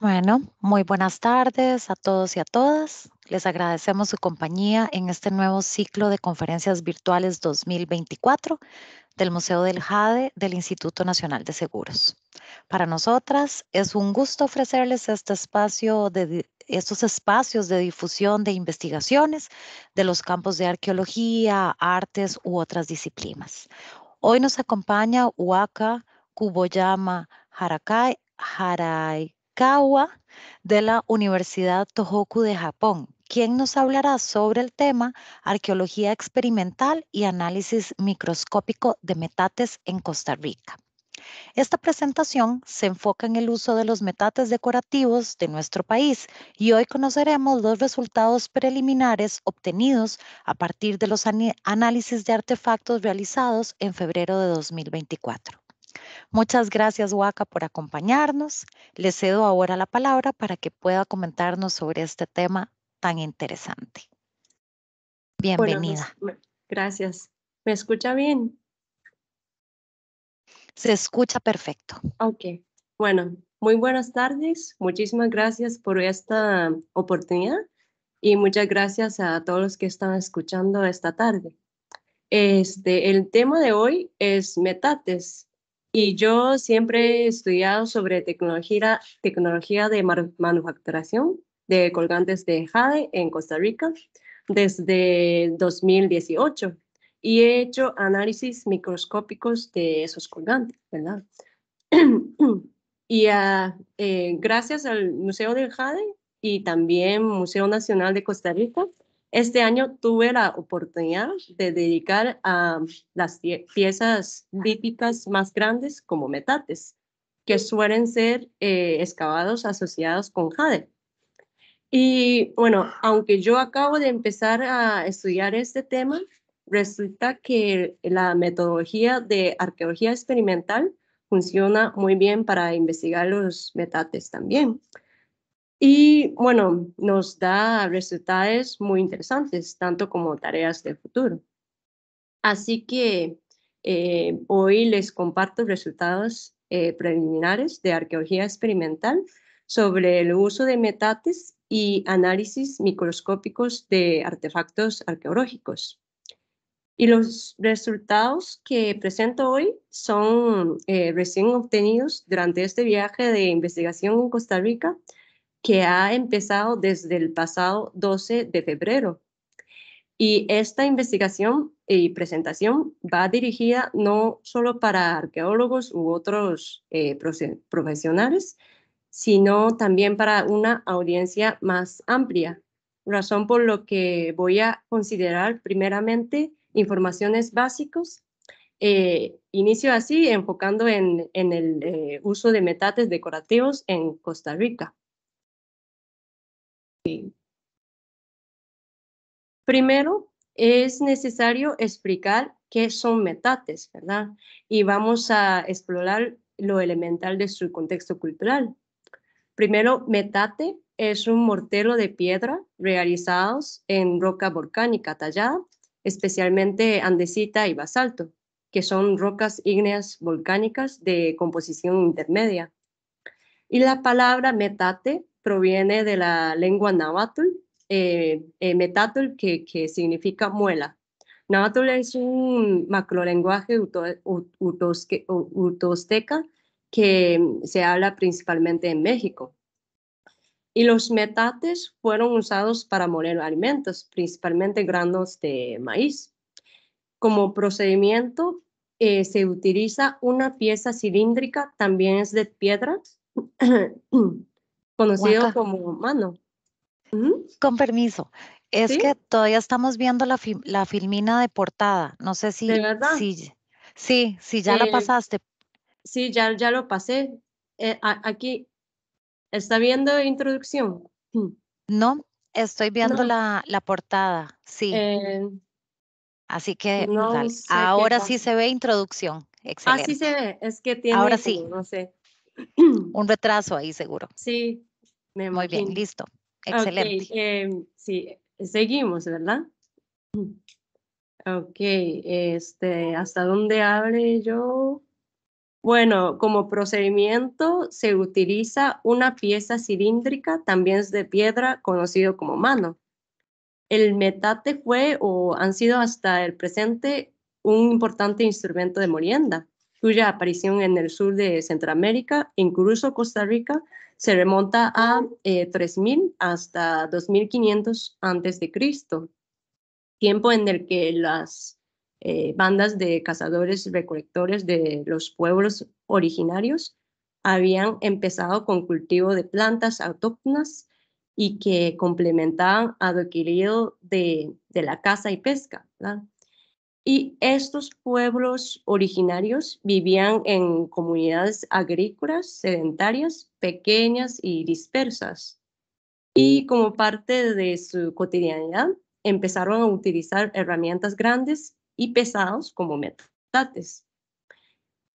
Bueno, muy buenas tardes a todos y a todas. Les agradecemos su compañía en este nuevo ciclo de conferencias virtuales 2024 del Museo del Jade del Instituto Nacional de Seguros. Para nosotras es un gusto ofrecerles este espacio de estos espacios de difusión de investigaciones de los campos de arqueología, artes u otras disciplinas. Hoy nos acompaña Huaca Kuboyama Harakai, Harai Kawa de la Universidad Tohoku de Japón, quien nos hablará sobre el tema Arqueología experimental y análisis microscópico de metates en Costa Rica. Esta presentación se enfoca en el uso de los metates decorativos de nuestro país y hoy conoceremos los resultados preliminares obtenidos a partir de los análisis de artefactos realizados en febrero de 2024. Muchas gracias, Waka, por acompañarnos. Le cedo ahora la palabra para que pueda comentarnos sobre este tema tan interesante. Bienvenida. gracias. ¿Me escucha bien? Se escucha perfecto. Ok. Bueno, muy buenas tardes. Muchísimas gracias por esta oportunidad y muchas gracias a todos los que están escuchando esta tarde. Este, el tema de hoy es metates, y yo siempre he estudiado sobre tecnología, tecnología de manufacturación de colgantes de jade en Costa Rica desde 2018 y he hecho análisis microscópicos de esos colgantes, ¿verdad? y ah, eh, gracias al Museo del Jade y también Museo Nacional de Costa Rica, este año tuve la oportunidad de dedicar a las piezas líticas más grandes como metates, que suelen ser eh, excavados asociados con jade. Y bueno, aunque yo acabo de empezar a estudiar este tema, resulta que la metodología de arqueología experimental funciona muy bien para investigar los metates también. Y bueno, nos da resultados muy interesantes, tanto como tareas del futuro. Así que eh, hoy les comparto resultados eh, preliminares de arqueología experimental sobre el uso de metates y análisis microscópicos de artefactos arqueológicos. Y los resultados que presento hoy son eh, recién obtenidos durante este viaje de investigación en Costa Rica que ha empezado desde el pasado 12 de febrero. Y esta investigación y presentación va dirigida no solo para arqueólogos u otros eh, profesionales, sino también para una audiencia más amplia, razón por lo que voy a considerar primeramente informaciones básicos. Eh, inicio así enfocando en, el eh, uso de metates decorativos en Costa Rica. Primero, es necesario explicar qué son metates, ¿verdad? Y vamos a explorar lo elemental de su contexto cultural. Primero, metate es un mortero de piedra realizados en roca volcánica tallada, especialmente andesita y basalto, que son rocas ígneas volcánicas de composición intermedia. Y la palabra metate proviene de la lengua náhuatl, eh, eh que, significa muela. Náhuatl es un macrolenguaje lenguaje que se habla principalmente en México. Y los metates fueron usados para moler alimentos, principalmente granos de maíz. Como procedimiento, eh, se utiliza una pieza cilíndrica, también es de piedra, conocido como mano. Con permiso, es que todavía estamos viendo la, la, filmina de portada. No sé si. ¿De verdad? Si, sí, ya la eh, pasaste. Sí, ya, ya lo pasé. Eh, aquí, ¿está viendo introducción? Mm. No, estoy viendo La, la, portada, sí. Eh, Así que ahora sí se ve introducción. Ah, Excelente. Ah, se ve, es que tiene. Ahora sí. No sé. Un retraso ahí, seguro. Sí, muy bien, listo. Excelente. Em, sí, seguimos, ¿verdad? Ok, este, ¿hasta dónde abre yo? Bueno, como procedimiento se utiliza una pieza cilíndrica, también es de piedra, conocido como mano. El metate fue o han sido hasta el presente un importante instrumento de molienda, cuya aparición en el sur de Centroamérica, incluso Costa Rica, se remonta a 3000 eh, hasta 2500 antes de Cristo, tiempo en el que las eh, bandas de cazadores recolectores de los pueblos originarios habían empezado con cultivo de plantas autóctonas y que complementaban adquirido de, la caza y pesca. ¿verdad? Y estos pueblos originarios vivían en comunidades agrícolas, sedentarias, pequeñas y dispersas. Y como parte de su cotidianidad, empezaron a utilizar herramientas grandes y pesadas como metates.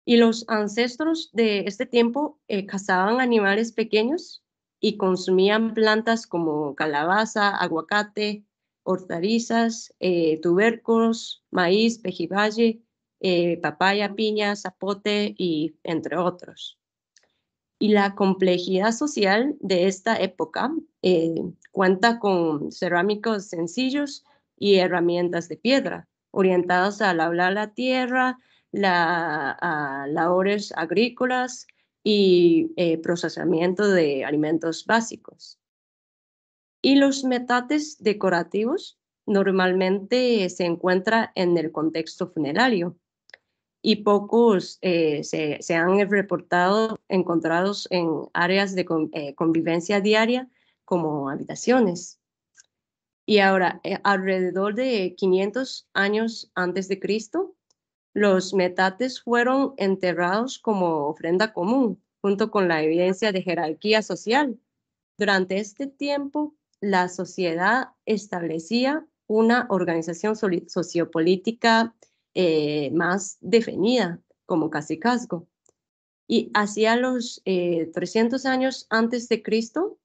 Y los ancestros de este tiempo eh, cazaban animales pequeños y consumían plantas como calabaza, aguacate, hortalizas, eh, tubérculos, maíz, pejiballe, eh, papaya, piña, zapote y entre otros. Y la complejidad social de esta época eh, cuenta con cerámicos sencillos y herramientas de piedra, orientadas al hablar la tierra, labores agrícolas y procesamiento de alimentos básicos. Y los metates decorativos normalmente se encuentran en el contexto funerario y pocos eh, se, han reportado encontrados en áreas de eh, convivencia diaria como habitaciones. Y ahora, eh, alrededor de 500 años antes de Cristo, los metates fueron enterrados como ofrenda común, junto con la evidencia de jerarquía social. Durante este tiempo, la sociedad establecía una organización sociopolítica eh, más definida, como casi casco. Y hacia los 300 eh, años antes de Cristo,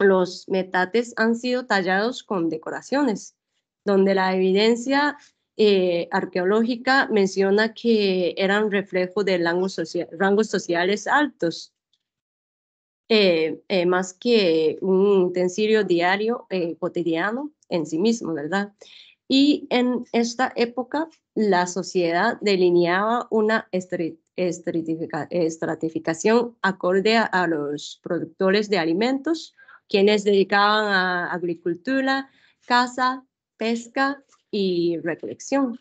los metates han sido tallados con decoraciones, donde la evidencia eh, arqueológica menciona que eran reflejo de rangos sociales altos, eh, eh, más que un utensilio diario eh, cotidiano en sí mismo, ¿verdad? Y en esta época la sociedad delineaba una estratificación acorde a, los productores de alimentos, quienes dedicaban a agricultura, caza, pesca y recolección.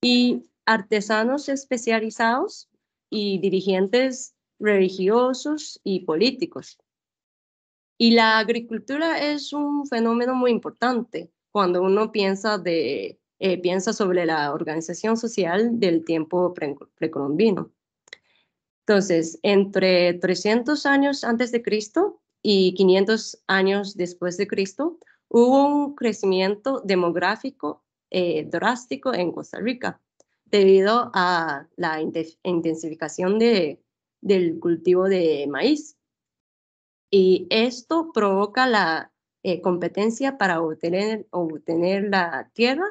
Y artesanos especializados y dirigentes religiosos y políticos. Y la agricultura es un fenómeno muy importante cuando uno piensa, de, eh, piensa sobre la organización social del tiempo precolombino. Entonces, entre 300 años antes de Cristo y 500 años después de Cristo, hubo un crecimiento demográfico eh, drástico en Costa Rica debido a la intensificación de del cultivo de maíz. Y esto provoca la eh, competencia para obtener, obtener la tierra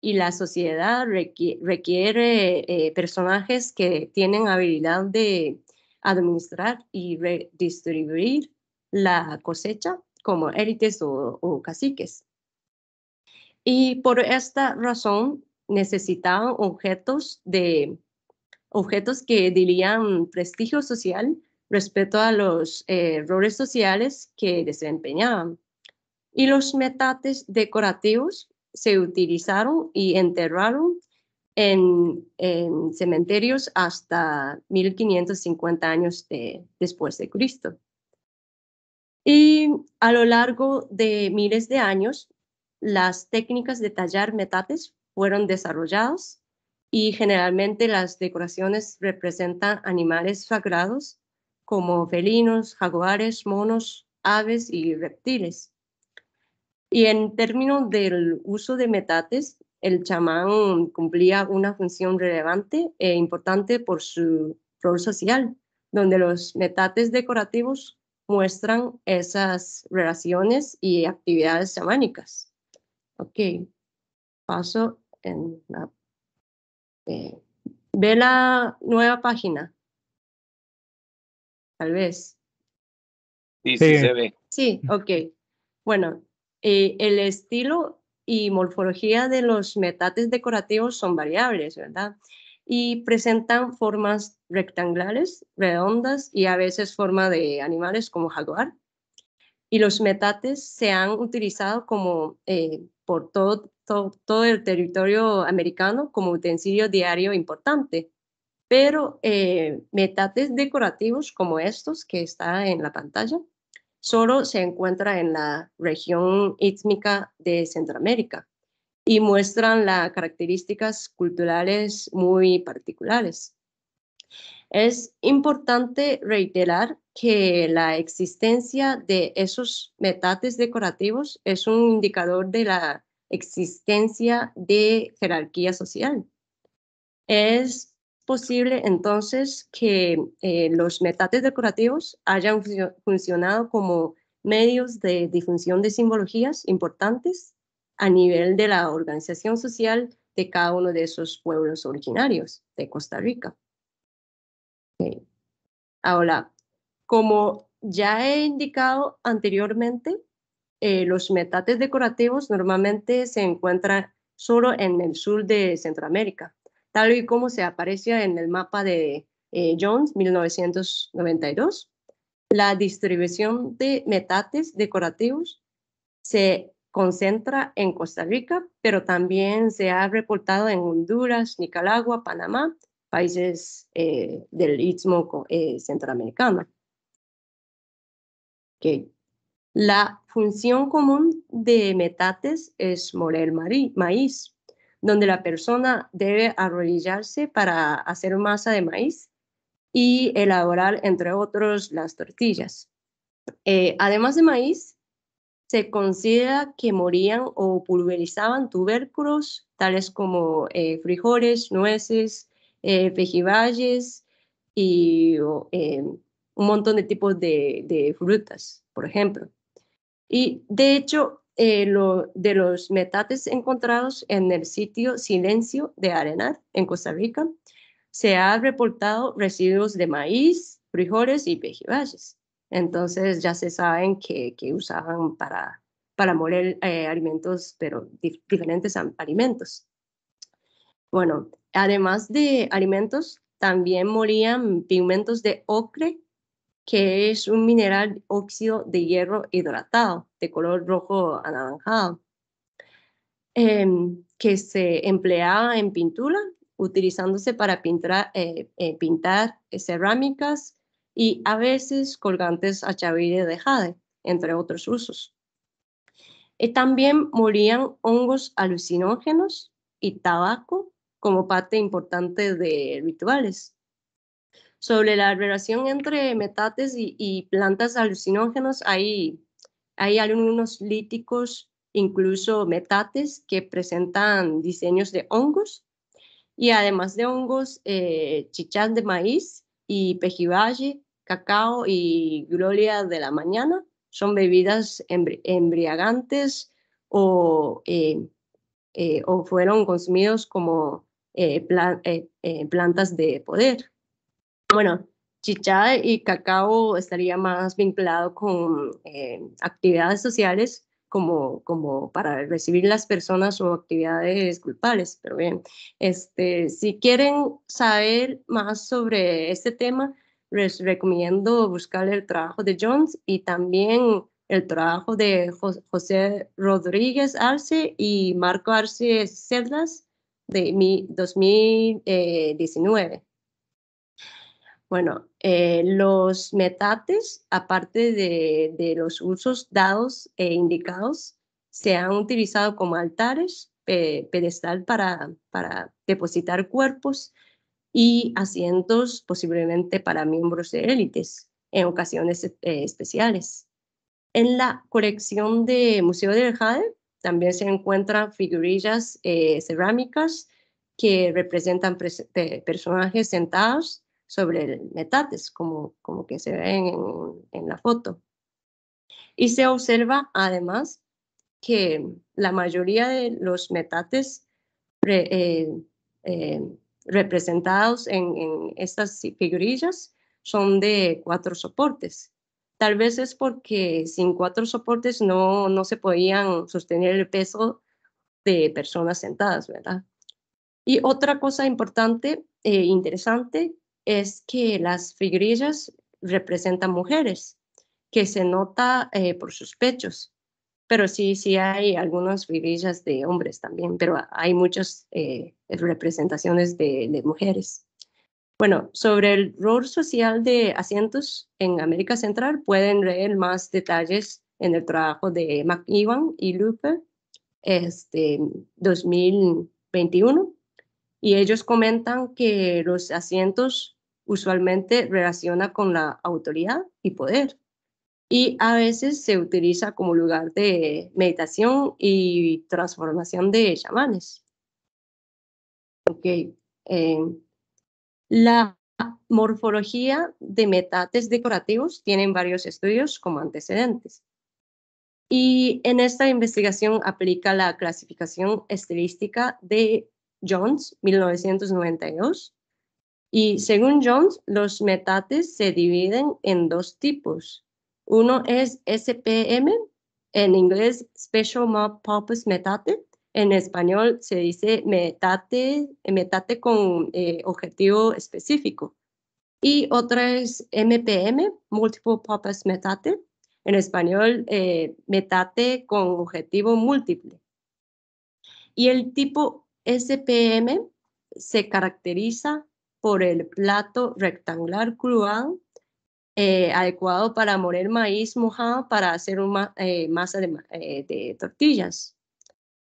y la sociedad requiere, eh, personajes que tienen habilidad de administrar y redistribuir la cosecha como élites o, o caciques. Y por esta razón necesitaban objetos de objetos que dirían prestigio social respecto a los eh, roles sociales que desempeñaban. Y los metates decorativos se utilizaron y enterraron en, cementerios hasta 1550 años después de Cristo. Y a lo largo de miles de años, las técnicas de tallar metates fueron desarrolladas y generalmente las decoraciones representan animales sagrados como felinos, jaguares, monos, aves y reptiles. Y en términos del uso de metates, el chamán cumplía una función relevante e importante por su rol social, donde los metates decorativos muestran esas relaciones y actividades chamánicas. Ok, paso en la este, ve la nueva página. Tal vez. Sí, sí, se ve. Sí, ok. Bueno, eh, el estilo y morfología de los metates decorativos son variables, ¿verdad? Y presentan formas rectangulares, redondas y a veces forma de animales como jaguar. Y los metates se han utilizado como eh, por todo todo el territorio americano como utensilio diario importante. Pero eh, metates decorativos como estos que está en la pantalla solo se encuentra en la región ítmica de Centroamérica y muestran las características culturales muy particulares. Es importante reiterar que la existencia de esos metates decorativos es un indicador de la existencia de jerarquía social. Es posible entonces que eh, los metates decorativos hayan funcionado como medios de difusión de simbologías importantes a nivel de la organización social de cada uno de esos pueblos originarios de Costa Rica. Ahora, como ya he indicado anteriormente, eh, los metates decorativos normalmente se encuentran solo en el sur de Centroamérica, tal y como se aparece en el mapa de eh, Jones 1992. La distribución de metates decorativos se concentra en Costa Rica, pero también se ha reportado en Honduras, Nicaragua, Panamá, países eh, del Istmo Centroamericano. Okay. La función común de metates es moler maíz, donde la persona debe arrodillarse para hacer masa de maíz y elaborar, entre otros, las tortillas. Eh, además de maíz, se considera que morían o pulverizaban tubérculos, tales como eh, frijoles, nueces, eh, y eh, un montón de tipos de frutas, por ejemplo. Y de hecho, eh, de los metates encontrados en el sitio Silencio de Arenar, en Costa Rica, se ha reportado residuos de maíz, frijoles y vejibayes. Entonces ya se saben que, usaban para, para moler eh, alimentos, pero diferentes alimentos. Bueno, además de alimentos, también molían pigmentos de ocre que es un mineral óxido de hierro hidratado, de color rojo anaranjado, em, que se empleaba en pintura, utilizándose para eh, eh, pintar, eh, cerámicas y a veces colgantes a de jade, entre otros usos. también morían hongos alucinógenos y tabaco como parte importante de rituales. Sobre la relación entre metates y, plantas alucinógenas, hay, algunos líticos, incluso metates, que presentan diseños de hongos y además de hongos, eh, chichas de maíz y pejibaye, cacao y gloria de la mañana son bebidas embriagantes eh, eh, o, fueron consumidos como plantas de poder. Bueno, chicha y cacao estaría más vinculado con eh, actividades sociales como, como para recibir las personas o actividades culpables. Pero bien, este, si quieren saber más sobre este tema, les recomiendo buscar el trabajo de Jones y también el trabajo de José Rodríguez Arce y Marco Arce Cerdas de mi 2019. Bueno, eh, los metates, aparte de, los usos dados e indicados, se han utilizado como altares, pedestal para, depositar cuerpos y asientos posiblemente para miembros de élites en ocasiones eh, especiales. En la colección de Museo del Jade también se encuentran figurillas eh, cerámicas que representan personajes sentados sobre el metates, como, como que se ve en, la foto. Y se observa además que la mayoría de los metates eh, eh, representados en, estas figurillas son de cuatro soportes. Tal vez es porque sin cuatro soportes no, no se podían sostener el peso de personas sentadas, ¿verdad? Y otra cosa importante e interesante es que las figurillas representan mujeres, que se nota eh, por sus pechos, pero sí, sí hay algunas figurillas de hombres también, pero hay muchas eh, representaciones de, mujeres. Bueno, sobre el rol social de asientos en América Central pueden leer más detalles en el trabajo de McEwan y Lupe, este, 2021 y ellos comentan que los asientos usualmente relaciona con la autoridad y poder y a veces se utiliza como lugar de meditación y transformación de chamanes. Ok. Eh, la morfología de metates decorativos tienen varios estudios como antecedentes. Y en esta investigación aplica la clasificación estilística de Jones, 1992. Y según Jones, los metates se dividen en dos tipos. Uno es SPM, en inglés Special Purpose Metate, en español se dice metate, con eh, objetivo específico. Y otra es MPM, Multiple Purpose Metate, en español eh, metate con objetivo múltiple. Y el tipo SPM se caracteriza por el plato rectangular cruado eh, adecuado para moler maíz mojado para hacer una eh, masa eh, de, tortillas.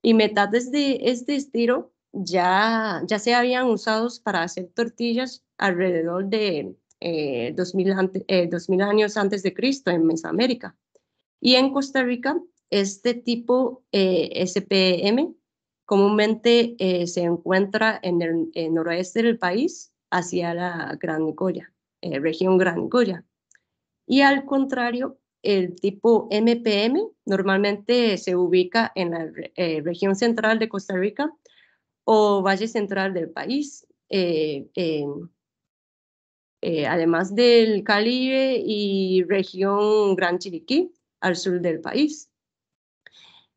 Y metades de este, estilo ya, ya se habían usado para hacer tortillas alrededor de 2000, 2000 años antes de Cristo en Mesoamérica. Y en Costa Rica, este tipo SPM Comúnmente eh, se encuentra en el, noroeste del país, hacia la Gran Nicoya, eh, región Gran Nicoya. Y al contrario, el tipo MPM normalmente se ubica en la eh, región central de Costa Rica o valle central del país. además del Caribe y región Gran Chiriquí, al sur del país.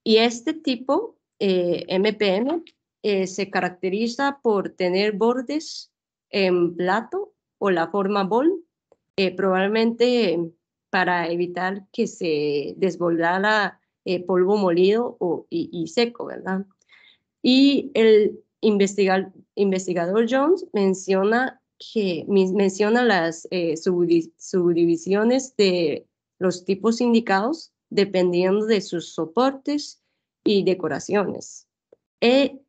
Y este tipo MPM eh, eh, se caracteriza por tener bordes en plato o la forma bol, eh, probablemente para evitar que se desbordara polvo molido o, y, seco, ¿verdad? Y el investigador Jones menciona, que, menciona las subdivisiones de los tipos indicados dependiendo de sus soportes y decoraciones. E,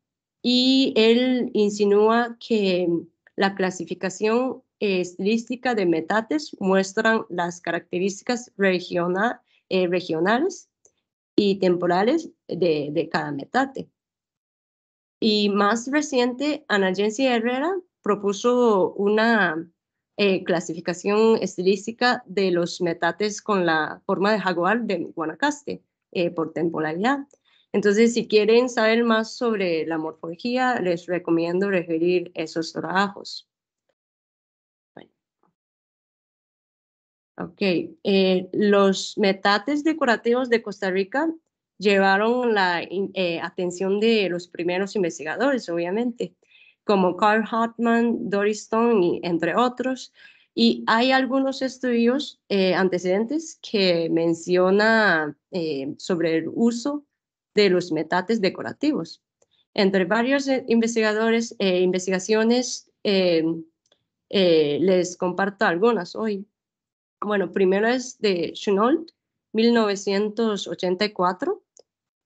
y él insinúa que la clasificación estilística de metates muestran las características regional eh, regionales y temporales de, de, cada metate. Y más reciente, Ana Jensi Herrera propuso una eh, clasificación estilística de los metates con la forma de jaguar de Guanacaste eh, por temporalidad. Entonces, si quieren saber más sobre la morfología, les recomiendo referir esos trabajos. Ok, eh, los metates decorativos de Costa Rica llevaron la eh, atención de los primeros investigadores, obviamente, como Carl Hartman, Doris Stone, y, entre otros. Y hay algunos estudios eh, antecedentes que menciona sobre el uso de los metates decorativos. Entre varios eh, investigadores e investigaciones, eh, les comparto algunas hoy. Bueno, primero es de Schnold, 1984.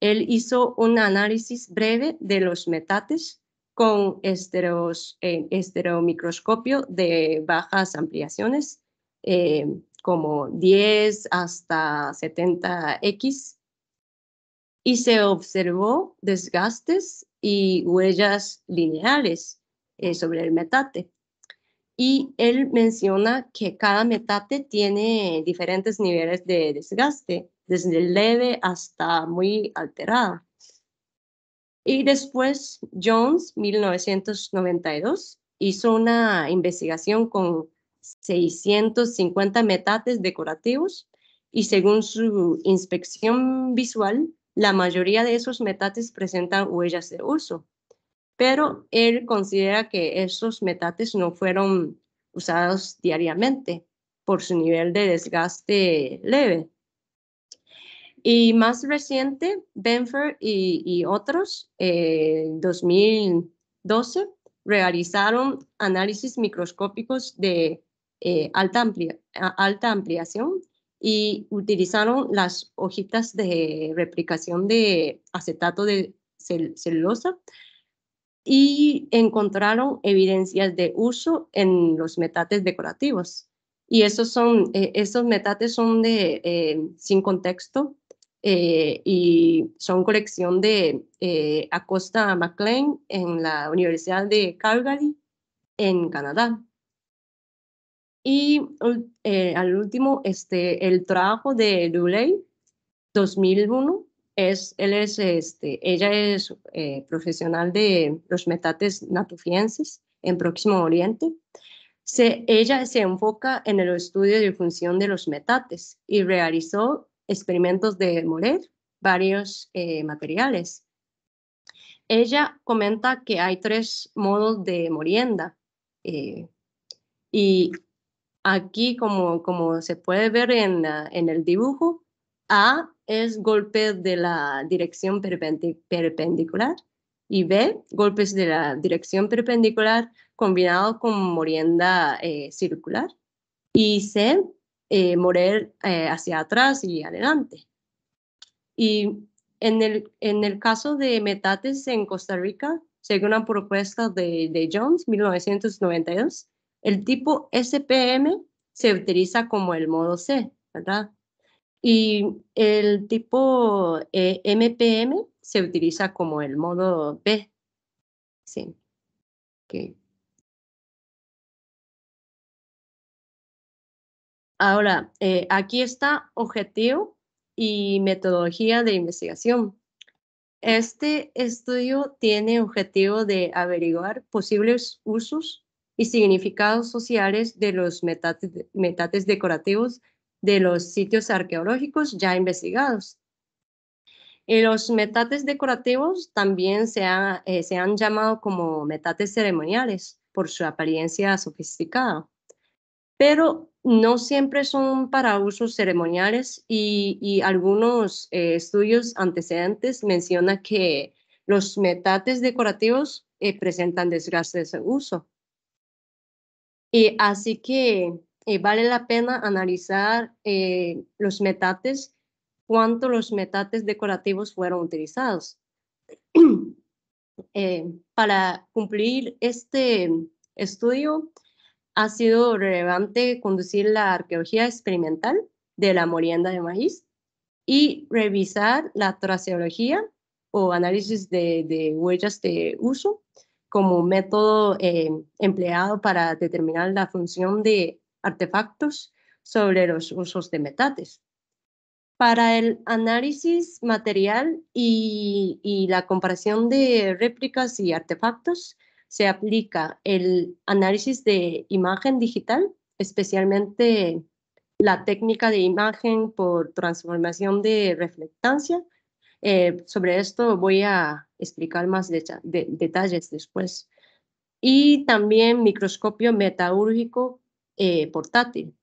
Él hizo un análisis breve de los metates con esteros, estereomicroscopio de bajas ampliaciones, como 10 hasta 70X, y se observó desgastes y huellas lineales eh, sobre el metate. Y él menciona que cada metate tiene diferentes niveles de desgaste, desde leve hasta muy alterado. Y después Jones, 1992, hizo una investigación con 650 metates decorativos y según su inspección visual la mayoría de esos metates presentan huellas de uso, pero él considera que esos metates no fueron usados diariamente por su nivel de desgaste leve. Y más reciente, Benfer y, otros, eh, en 2012, realizaron análisis microscópicos de eh, alta ampliación y utilizaron las hojitas de replicación de acetato de celulosa y encontraron evidencias de uso en los metates decorativos. Y esos, son, eh, esos metates son de, eh, sin contexto eh, y son colección de Acosta MacLean en la Universidad de Calgary, en Canadá. Y eh, al último, este, el trabajo de Duley, 2001, es, él es, este, ella es eh, profesional de los metates natufienses en Próximo Oriente. Se, ella se enfoca en el estudio de función de los metates y realizó experimentos de moler varios eh, materiales. Ella comenta que hay tres modos de morienda eh, y Aquí, como, como se puede ver en, en el dibujo, A es golpe de la dirección perpendicular y B, golpes de la dirección perpendicular combinado con morienda eh, circular. Y C, eh, morir eh, hacia atrás y adelante. Y en el, en el caso de metates en Costa Rica, según la propuesta de, de Jones, 1992, el tipo SPM se utiliza como el modo C, ¿verdad? Y el tipo MPM eh, se utiliza como el modo B. Sí. Ahora, eh, aquí está objetivo y metodología de investigación. Este estudio tiene objetivo de averiguar posibles usos y significados sociales de los metates, decorativos de los sitios arqueológicos ya investigados. Eh, los metates decorativos también se, eh, se han llamado como metates ceremoniales por su apariencia sofisticada, pero no siempre son para usos ceremoniales y, algunos eh, estudios antecedentes mencionan que los metates decorativos presentan desgastes de uso y así que eh, vale la pena analizar eh, los metates, cuánto los metates decorativos fueron utilizados. Eh, para cumplir este estudio, ha sido relevante conducir la arqueología experimental de la molienda de maíz y revisar la traseología o análisis de huellas de uso como método eh, empleado para determinar la función de artefactos sobre los usos de metates. Para el análisis material y la comparación de réplicas y artefactos, se aplica el análisis de imagen digital, especialmente la técnica de imagen por transformación de reflectancia eh, sobre esto voy a explicar más detalles después. Y también microscopio metalúrgico eh, portátil.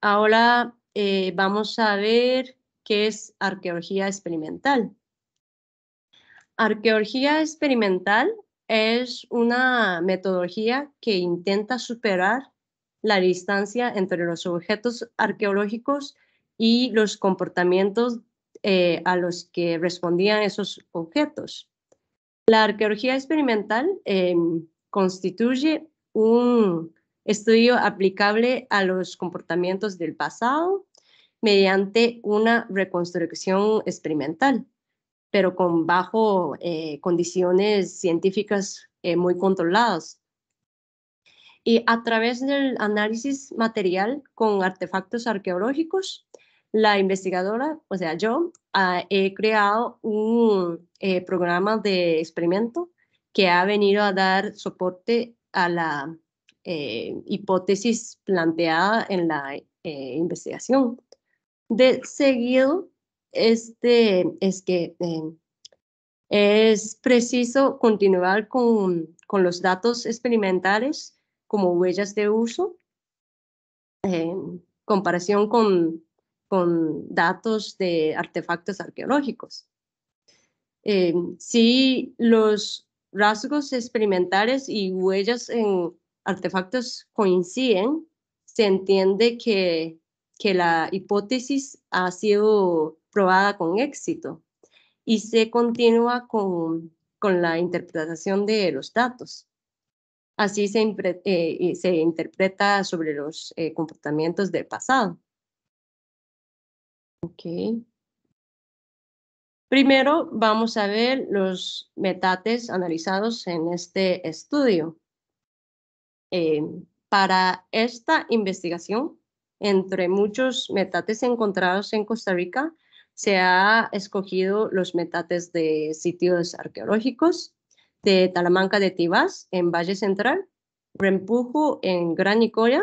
Ahora eh, vamos a ver qué es arqueología experimental. Arqueología experimental es una metodología que intenta superar la distancia entre los objetos arqueológicos y los comportamientos eh, a los que respondían esos objetos. La arqueología experimental eh, constituye un estudio aplicable a los comportamientos del pasado mediante una reconstrucción experimental, pero con bajo eh, condiciones científicas muy controladas. Y a través del análisis material con artefactos arqueológicos, la investigadora, o sea, yo ah, he creado un eh, programa de experimento que ha venido a dar soporte a la eh, hipótesis planteada en la eh, investigación. De seguido, este es que es preciso continuar con, con, los datos experimentales como huellas de uso, comparación con con datos de artefactos arqueológicos. Eh, si los rasgos experimentales y huellas en artefactos coinciden, se entiende que, la hipótesis ha sido probada con éxito y se continúa con, la interpretación de los datos. Así se, eh, se interpreta sobre los eh, comportamientos del pasado. Ok. Primero vamos a ver los metates analizados en este estudio. Eh, para esta investigación, entre muchos metates encontrados en Costa Rica, se ha escogido los metates de sitios arqueológicos de Talamanca de Tibas en Valle Central, Rempujo en Gran Nicoya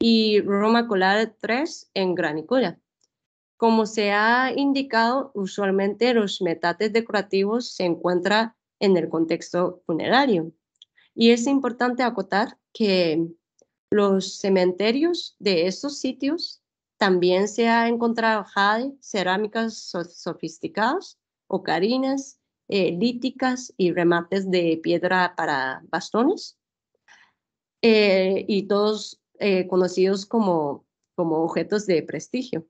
y Roma Colar 3 en Gran Nicoya. Como se ha indicado, usualmente los metates decorativos se encuentran en el contexto funerario. Y es importante acotar que los cementerios de estos sitios también se han encontrado jade, cerámicas sofisticadas, ocarinas, eh, líticas y remates de piedra para bastones, eh, y todos eh, conocidos como objetos de prestigio.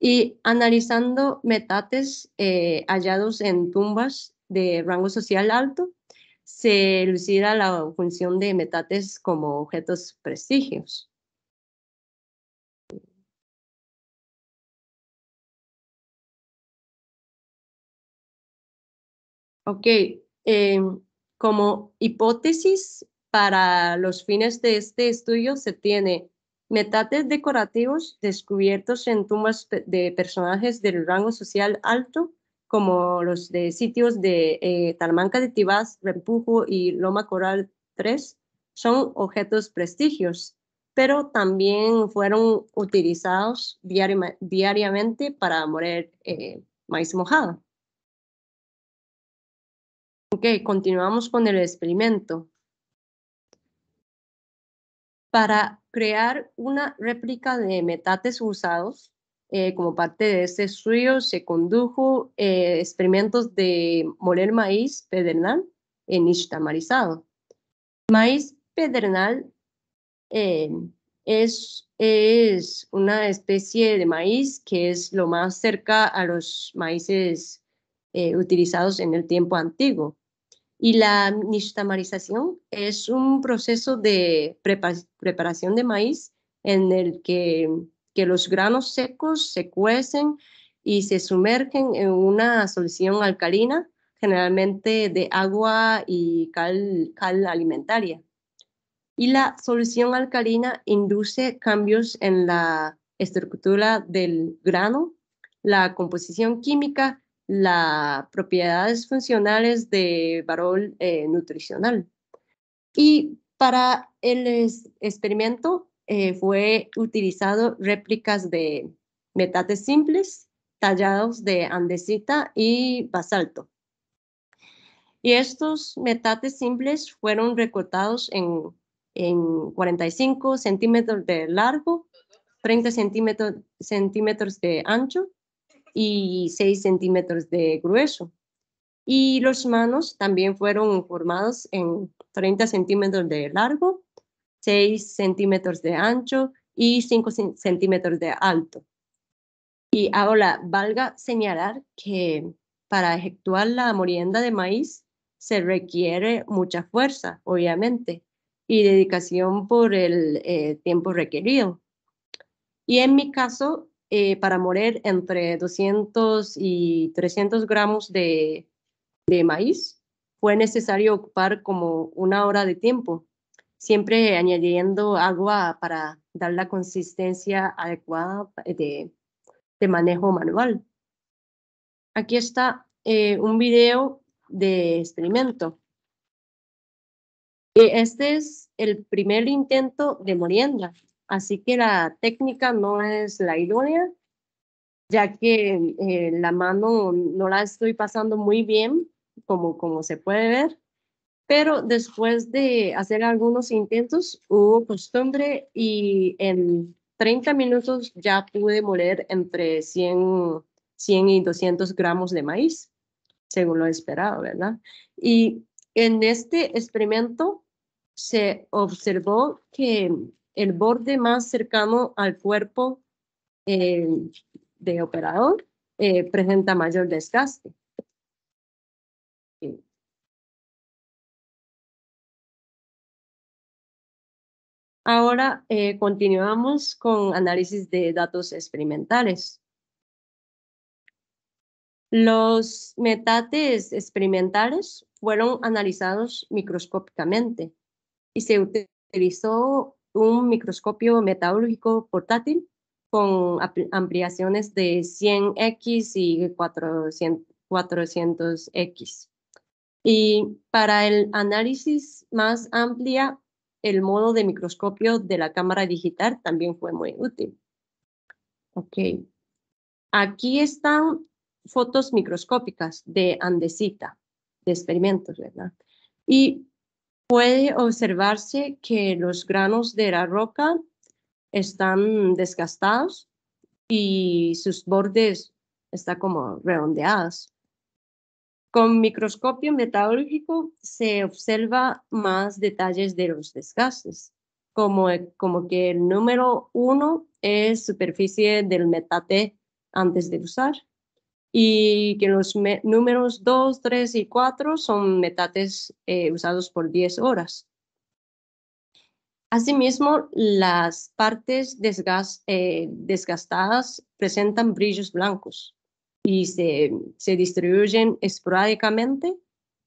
Y analizando metates eh, hallados en tumbas de rango social alto, se lucida la función de metates como objetos prestigios. Ok, eh, como hipótesis para los fines de este estudio se tiene metates decorativos descubiertos en tumbas de personajes del rango social alto, como los de sitios de eh, Talamanca de Tibás, Rempujo y Loma Coral 3, son objetos prestigios, pero también fueron utilizados diariamente para morir eh, maíz mojado. Ok, continuamos con el experimento para crear una réplica de metates usados. Eh, como parte de este estudio se condujo eh, experimentos de moler maíz pedernal en ishtamarizado. Maíz pedernal eh, es, es una especie de maíz que es lo más cerca a los maíces utilizados en el tiempo antiguo. Y la nixtamalización es un proceso de preparación de maíz en el que, los granos secos se cuecen y se sumergen en una solución alcalina, generalmente de agua y cal, cal alimentaria. Y la solución alcalina induce cambios en la estructura del grano, la composición química las propiedades funcionales de varón eh, nutricional. Y para el experimento eh, fue utilizado réplicas de metates simples tallados de andesita y basalto. Y estos metates simples fueron recortados en, en 45 centímetros de largo, 30 centímetros de ancho y 6 centímetros de grueso. Y los manos también fueron formados en 30 centímetros de largo, 6 centímetros de ancho y 5 centímetros de alto. Y ahora, valga señalar que para efectuar la morienda de maíz se requiere mucha fuerza, obviamente, y dedicación por el eh, tiempo requerido. Y en mi caso, eh, para moler entre 200 y 300 gramos de, maíz, fue necesario ocupar como una hora de tiempo, siempre añadiendo agua para dar la consistencia adecuada de, manejo manual. Aquí está eh, un video de experimento. Eh, este es el primer intento de molienda. Así que la técnica no es la idónea, ya que eh, la mano no la estoy pasando muy bien, como, como se puede ver. Pero después de hacer algunos intentos, hubo costumbre y en 30 minutos ya pude moler entre 100, 100 y 200 gramos de maíz, según lo esperado, ¿verdad? Y en este experimento se observó que el borde más cercano al cuerpo eh, de operador eh, presenta mayor desgaste. Ahora eh, continuamos con análisis de datos experimentales. Los metates experimentales fueron analizados microscópicamente y se utilizó un microscopio metabólico portátil con ampliaciones de 100x y 400, x Y para el análisis más amplia, el modo de microscopio de la cámara digital también fue muy útil. Ok. Aquí están fotos microscópicas de andesita, de experimentos, ¿verdad? Y Puede observarse que los granos de la roca están desgastados y sus bordes están como redondeados. Con microscopio metalúrgico se observa más detalles de los desgastes, como, eh, como que el número uno es superficie del metate antes de usar y que los números 2, 3 y 4 son metates eh, usados por 10 horas. Asimismo, las partes eh, desgastadas presentan brillos blancos y se, distribuyen esporádicamente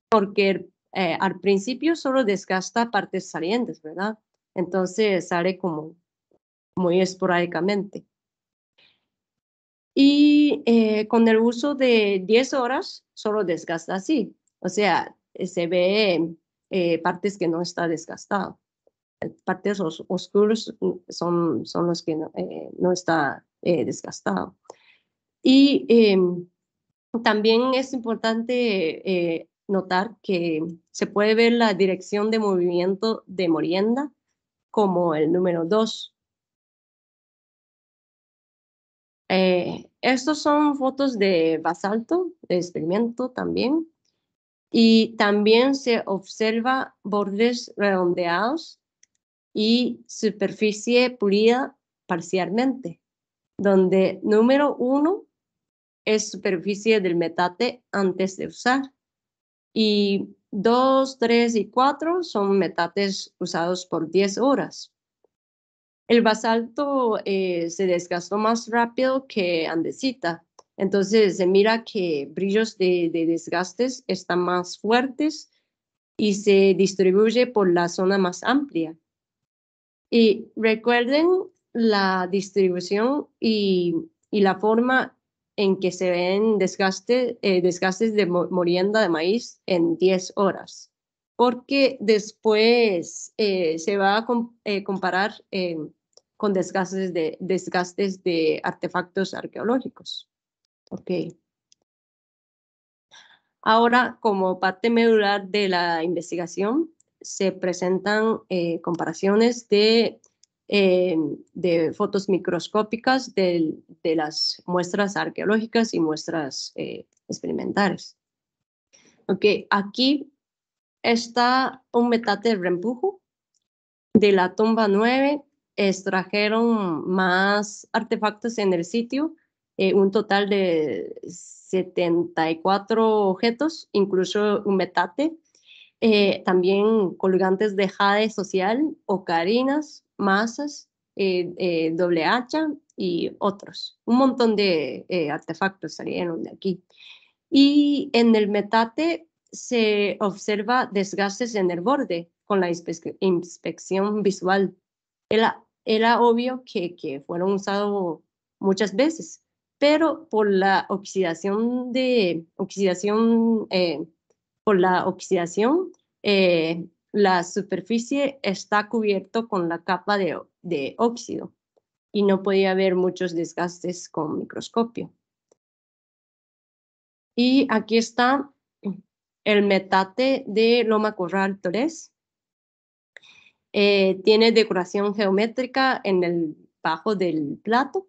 porque eh, al principio solo desgasta partes salientes, ¿verdad? Entonces sale como muy esporádicamente. Y eh, con el uso de 10 horas, solo desgasta así. O sea, se ve eh, partes que no está desgastado. Partes oscuras son, son los que no, eh, está desgastado. Y también es importante notar que se puede ver la dirección de movimiento de morienda como el número 2. Estos son fotos de basalto, de experimento también. Y también se observa bordes redondeados y superficie pulida parcialmente, donde número uno es superficie del metate antes de usar. Y dos, tres y cuatro son metates usados por 10 horas el basalto eh, se desgastó más rápido que andesita. Entonces se mira que brillos de, desgastes están más fuertes y se distribuye por la zona más amplia. Y recuerden la distribución y, la forma en que se ven desgaste, eh, desgastes de morienda de maíz en 10 horas, porque después eh, se va a comparar con desgastes de, desgastes de artefactos arqueológicos. Okay. Ahora, como parte medular de la investigación, se presentan eh, comparaciones de, eh, de, fotos microscópicas de, las muestras arqueológicas y muestras eh, experimentales. Okay. Aquí está un metate de reempujo de la tumba 9 extrajeron más artefactos en el sitio, un total de 74 objetos, incluso un metate, también colgantes de jade social, ocarinas, masas, doble hacha y otros. Un montón de artefactos salieron de aquí. Y en el metate se observa desgastes en el borde con la inspección visual. El era obvio que, fueron usados muchas veces, pero por la oxidación oxidación, eh, por la oxidación, eh, la superficie está cubierta con la capa de, de óxido y no podía haber muchos desgastes con microscopio. Y aquí está el metate de Loma Corral Torres, eh, tiene decoración geométrica en el bajo del plato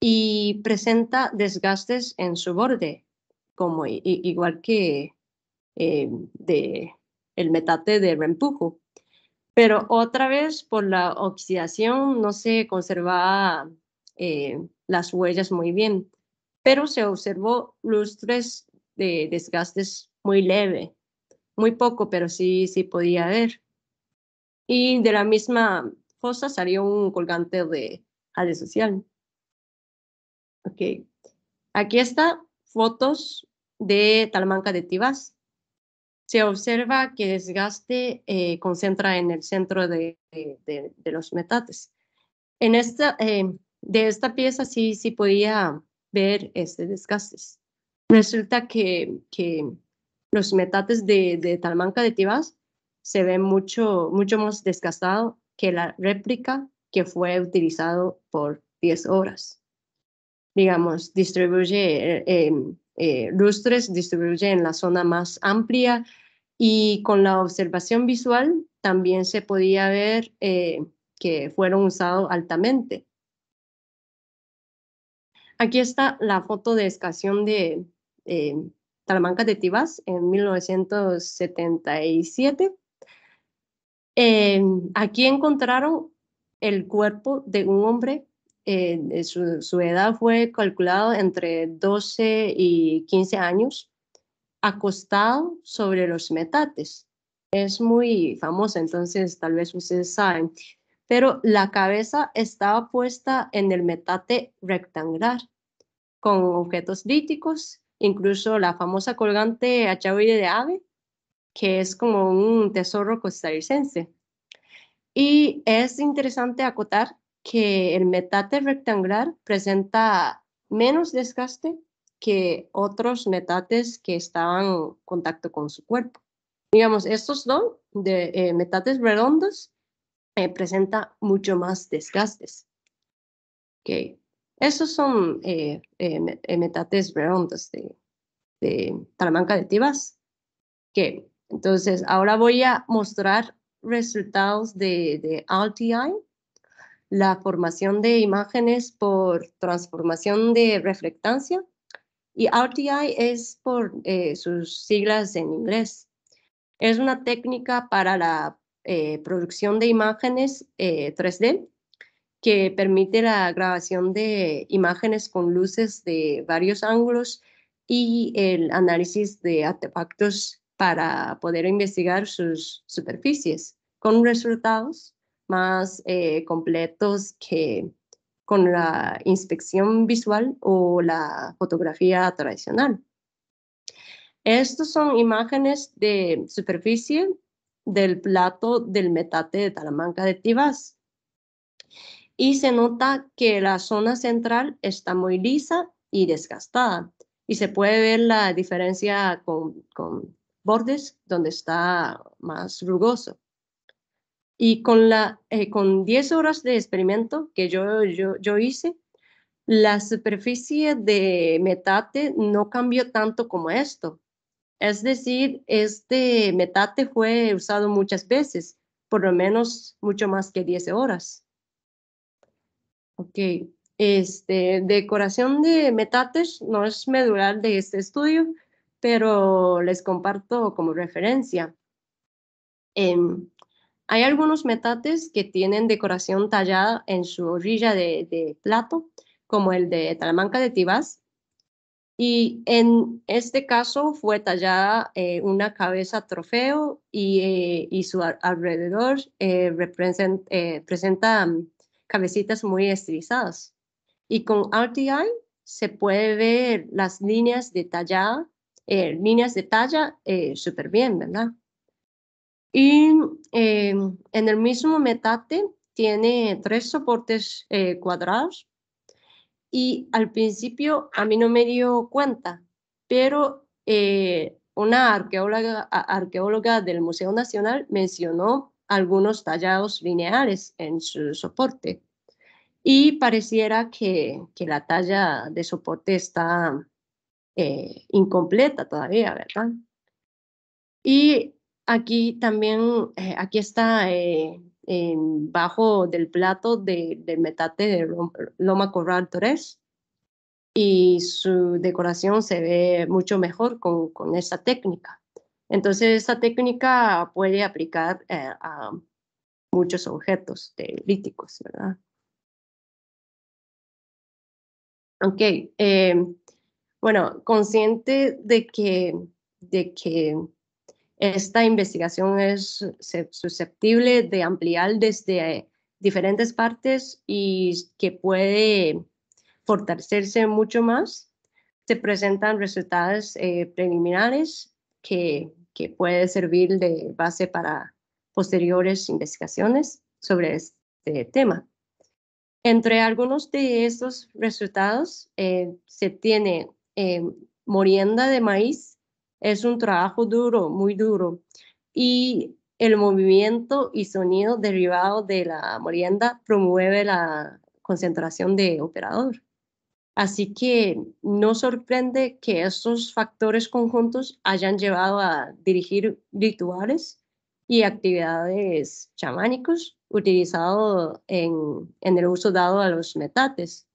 y presenta desgastes en su borde, como igual que eh, el metate de rempujo. Pero otra vez, por la oxidación, no se conserva eh, las huellas muy bien, pero se observó lustres de desgastes muy leve, muy poco, pero sí, sí podía ver y de la misma fosa salió un colgante de red social. Ok, aquí está fotos de Talamanca de Tibás. Se observa que desgaste eh, concentra en el centro de, de, los metates. En esta, eh, de esta pieza sí, sí podía ver este desgaste. Resulta que, que los metates de, de Talamanca de Tibás se ve mucho, mucho más desgastado que la réplica que fue utilizado por 10 horas. Digamos, distribuye eh, eh, lustres, distribuye en la zona más amplia y con la observación visual también se podía ver eh, que fueron usados altamente. Aquí está la foto de escasión de Talamanca de Tibás en 1977 eh, aquí encontraron el cuerpo de un hombre, eh, su, edad fue calculada entre 12 y 15 años, acostado sobre los metates. Es muy famosa, entonces tal vez ustedes saben. Pero la cabeza estaba puesta en el metate rectangular, con objetos líticos, incluso la famosa colgante achahuire de ave que es como un tesoro costarricense. Y es interesante acotar que el metate rectangular presenta menos desgaste que otros metates que estaban en contacto con su cuerpo. Digamos, estos dos de eh, metates redondos eh, presenta mucho más desgastes. Okay. Estos son eh, eh, metates redondos de, de Talamanca de Tibas, que entonces, ahora voy a mostrar resultados de, RTI, la formación de imágenes por transformación de reflectancia. Y RTI es por eh, sus siglas en inglés. Es una técnica para la eh, producción de imágenes 3D eh, que permite la grabación de imágenes con luces de varios ángulos y el análisis de artefactos para poder investigar sus superficies con resultados más eh, completos que con la inspección visual o la fotografía tradicional. Estas son imágenes de superficie del plato del metate de Talamanca de Tibás. Y se nota que la zona central está muy lisa y desgastada. Y se puede ver la diferencia con bordes donde está más rugoso. Y con, la, eh, con 10 horas de experimento que yo, yo, yo hice, la superficie de metate no cambió tanto como esto. Es decir, este metate fue usado muchas veces, por lo menos mucho más que 10 horas. Ok, este, decoración de metates no es medular de este estudio, pero les comparto como referencia. Em, hay algunos metates que tienen decoración tallada en su orilla de, plato, como el de Talamanca de Tibás, y en este caso fue tallada eh, una cabeza trofeo y, eh, y su alrededor eh, presenta mm, cabecitas muy estilizadas. Y con RTI se puede ver las líneas detalladas eh, líneas de talla eh, súper bien, ¿verdad? Y em, en el mismo metate tiene tres soportes eh, cuadrados y al principio a mí no me dio cuenta, pero una arqueóloga, del Museo Nacional mencionó algunos tallados lineales en su soporte y pareciera que, que la talla de soporte está eh, incompleta todavía, ¿verdad? Y aquí también, eh, aquí está eh, bajo del plato del metate de Loma Corral Torres y su decoración se ve mucho mejor con, con esta técnica. Entonces, esta técnica puede aplicar a muchos objetos líticos, ¿verdad? Ok, em, bueno, consciente de que, de que esta investigación es susceptible de ampliar desde eh, diferentes partes y que puede fortalecerse mucho más, se presentan resultados eh, preliminares que, que puede servir de base para posteriores investigaciones sobre este tema. Entre algunos de estos resultados eh, se tiene eh, morienda de maíz es un trabajo duro, muy duro. Y el movimiento y sonido derivado de la morienda promueve la concentración de operador. Así que no sorprende que estos factores conjuntos hayan llevado a dirigir rituales y actividades chamánicos utilizados en, el uso dado a los metates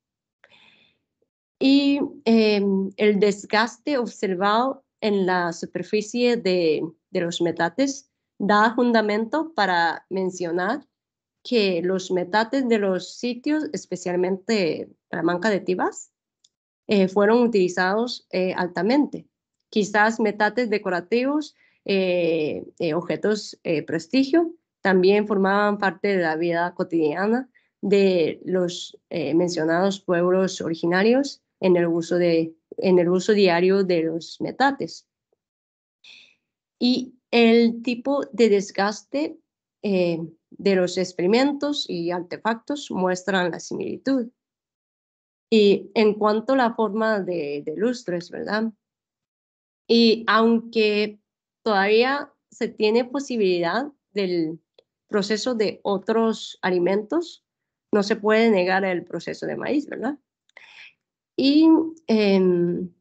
y em, el desgaste observado en la superficie de, de los metates da fundamento para mencionar que los metates de los sitios, especialmente la manca de Tibas, eh, fueron utilizados eh, altamente. Quizás metates decorativos, eh, eh objetos prestigio, también formaban parte de la vida cotidiana de los mencionados pueblos originarios en el uso, de, en el uso diario de los metates. Y el tipo de desgaste eh, de los experimentos y artefactos muestran la similitud. Y en cuanto a la forma de, de lustres, ¿verdad? Y aunque todavía se tiene posibilidad del proceso de otros alimentos, no se puede negar el proceso de maíz, ¿verdad? y em,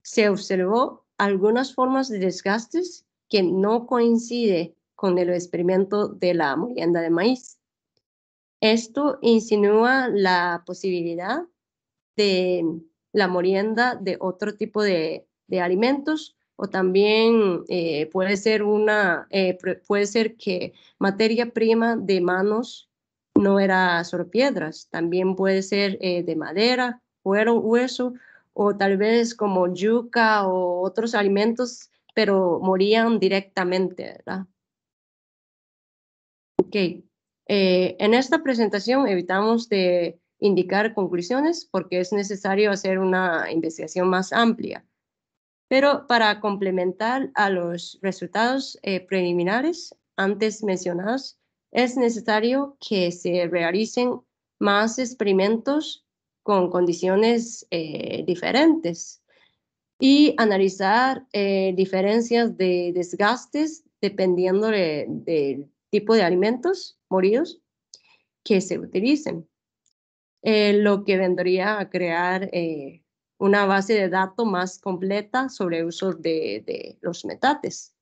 se observó algunas formas de desgastes que no coincide con el experimento de la molienda de maíz. Esto insinúa la posibilidad de la molienda de otro tipo de, alimentos o también eh, puede, ser una, eh, puede ser que materia prima de manos no era solo piedras, también puede ser eh, de madera cuero, hueso, o tal vez como yuca o otros alimentos, pero morían directamente, ¿verdad? Ok, eh, en esta presentación evitamos de indicar conclusiones porque es necesario hacer una investigación más amplia. Pero para complementar a los resultados eh, preliminares antes mencionados, es necesario que se realicen más experimentos con condiciones eh, diferentes y analizar eh, diferencias de desgastes dependiendo del tipo de alimentos moridos que se utilicen, eh, lo que vendría a crear una base de datos más completa sobre el uso de, de los metates.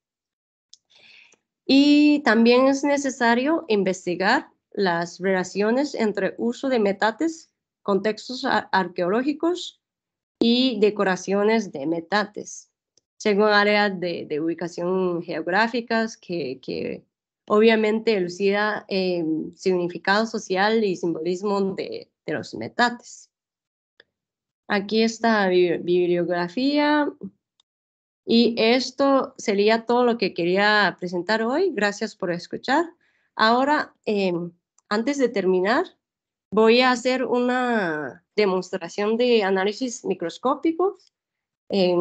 Y también es necesario investigar las relaciones entre uso de metates contextos arqueológicos y decoraciones de metates, según áreas de, ubicación geográficas que, obviamente elucida el eh, significado social y simbolismo de, los metates. Aquí está la bibliografía y esto sería todo lo que quería presentar hoy. Gracias por escuchar. Ahora, em, antes de terminar, Voy a hacer una demostración de análisis microscópico eh,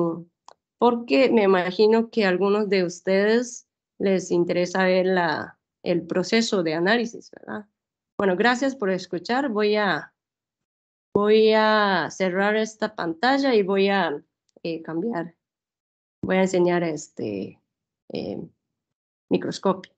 porque me imagino que a algunos de ustedes les interesa ver la, el proceso de análisis, ¿verdad? Bueno, gracias por escuchar. Voy a, voy a cerrar esta pantalla y voy a eh, cambiar. Voy a enseñar este eh, microscopio.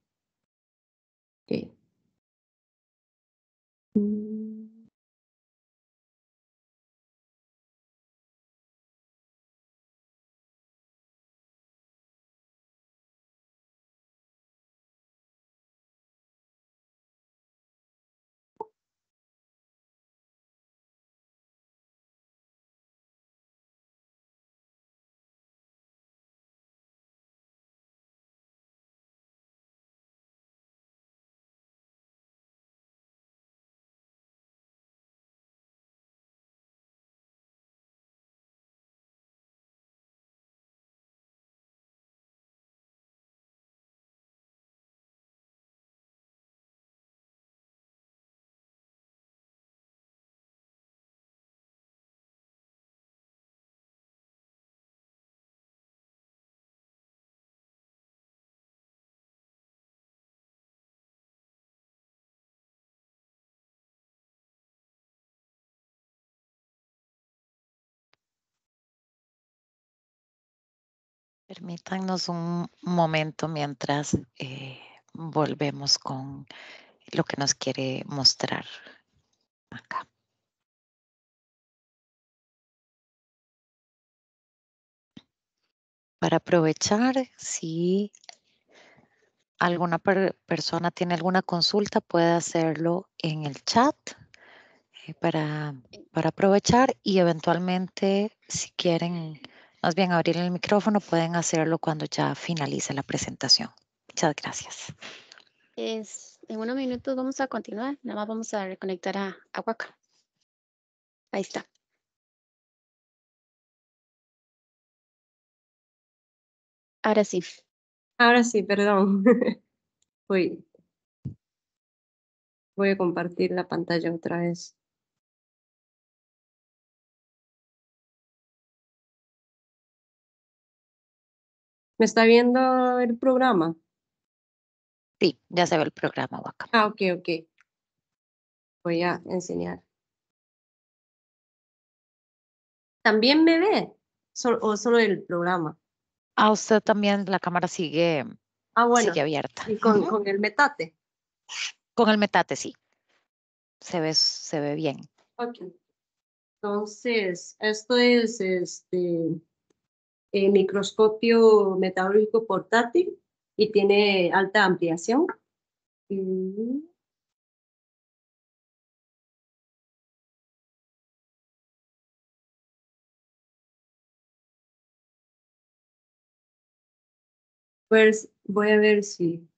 Permítanos un momento mientras eh, volvemos con lo que nos quiere mostrar acá. Para aprovechar, si alguna persona tiene alguna consulta, puede hacerlo en el chat eh, para aprovechar y eventualmente, si quieren más bien abrir el micrófono, pueden hacerlo cuando ya finalice la presentación. Muchas gracias. en unos minutos vamos a continuar, nada más vamos a reconectar a, a Waka. Ahí está. Ahora sí. Ahora sí, perdón. Voy, voy a compartir la pantalla otra vez. ¿Me está viendo el programa? Sí, ya se ve el programa, Waka. Ah, ok, ok. Voy a enseñar. ¿También me ve? ¿O solo el programa? Ah, usted también, la cámara sigue, ah, bueno. abierta. ¿Y con, el metate? Con el metate, sí. Se ve, se ve bien. Ok. Entonces, esto es este eh, microscopio metabólico portátil y tiene alta ampliación. Mm. Pues voy a ver si,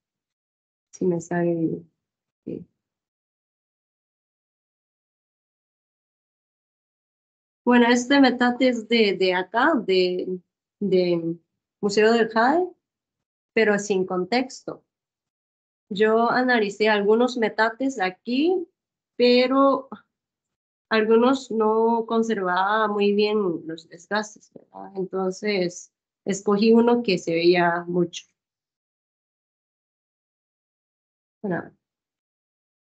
si me sale bien. Bueno, este metate es de, de acá, de, de Museo del Jade, pero sin contexto. Yo analicé algunos metates aquí, pero algunos no conservaba muy bien los desgastes, Entonces escogí uno que se veía mucho. Bueno,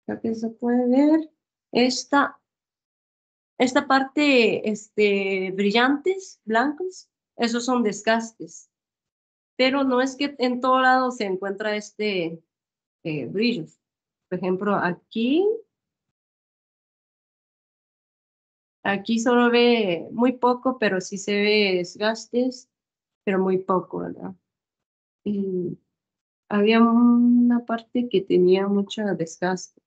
creo que se puede ver. Esta, esta parte, este, brillantes, blancos, esos son desgastes. Pero no es que en todo lado se encuentra este eh, brillo. Por ejemplo, aquí, aquí solo ve muy poco, pero sí se ve desgastes, pero muy poco, ¿verdad? Y había una parte que tenía mucho desgaste.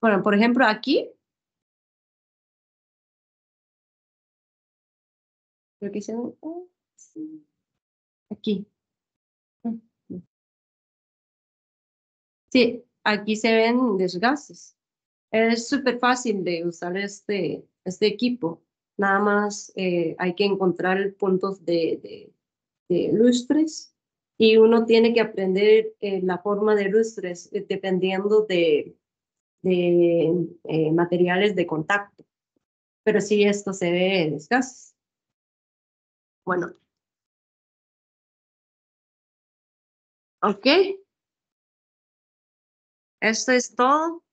Bueno, por ejemplo, aquí Oh, aquí. Mm, mm. Sí, aquí se ven desgastes. Es súper fácil de usar este, este equipo. Nada más eh, hay que encontrar puntos de, de, lustres y uno tiene que aprender eh, la forma de lustres eh, dependiendo de, de materiales de contacto. Pero sí, esto se ve desgastes. Bueno. Ok. Esto es todo.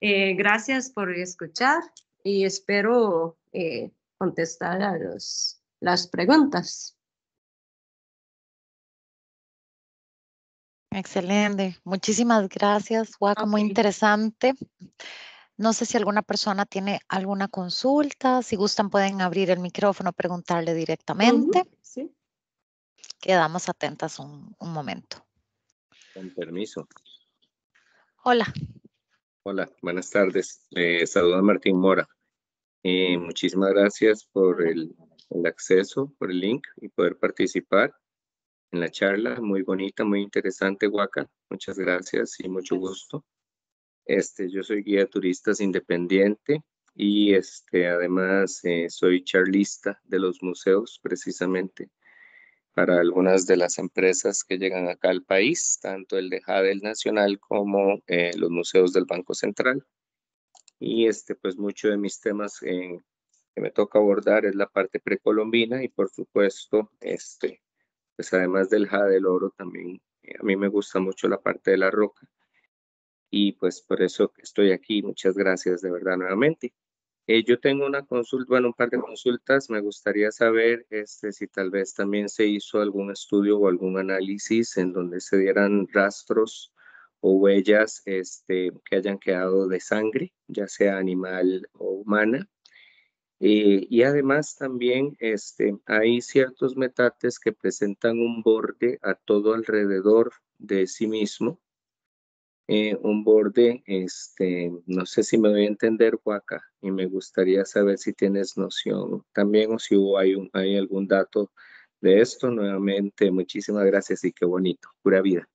Eh, gracias por escuchar y espero eh, contestar a los, las preguntas. Excelente. Muchísimas gracias, Juan. Muy interesante. No sé si alguna persona tiene alguna consulta. Si gustan, pueden abrir el micrófono, preguntarle directamente. Quedamos atentas un, momento. Con permiso. Hola. Hola, buenas tardes. Eh, a Martín Mora. Eh, muchísimas gracias por el, acceso, por el link y poder participar en la charla. Muy bonita, muy interesante, Huaca. Muchas gracias y mucho pues gusto. Este, yo soy guía turistas independiente y este, además eh, soy charlista de los museos precisamente para algunas de las empresas que llegan acá al país, tanto el de Jadel Nacional como eh, los museos del Banco Central. Y este, pues muchos de mis temas eh, que me toca abordar es la parte precolombina y por supuesto, este, pues además del Jadel Oro también, a mí me gusta mucho la parte de la roca y pues por eso estoy aquí. Muchas gracias de verdad nuevamente. Eh, yo tengo una consulta, bueno, un par de consultas. Me gustaría saber este, si tal vez también se hizo algún estudio o algún análisis en donde se dieran rastros o huellas este, que hayan quedado de sangre, ya sea animal o humana. Eh, y además también este, hay ciertos metates que presentan un borde a todo alrededor de sí mismo eh, un borde, este, no sé si me voy a entender, Huaca, y me gustaría saber si tienes noción también o si hay, hay algún dato de esto. Nuevamente, muchísimas gracias y qué bonito, pura vida.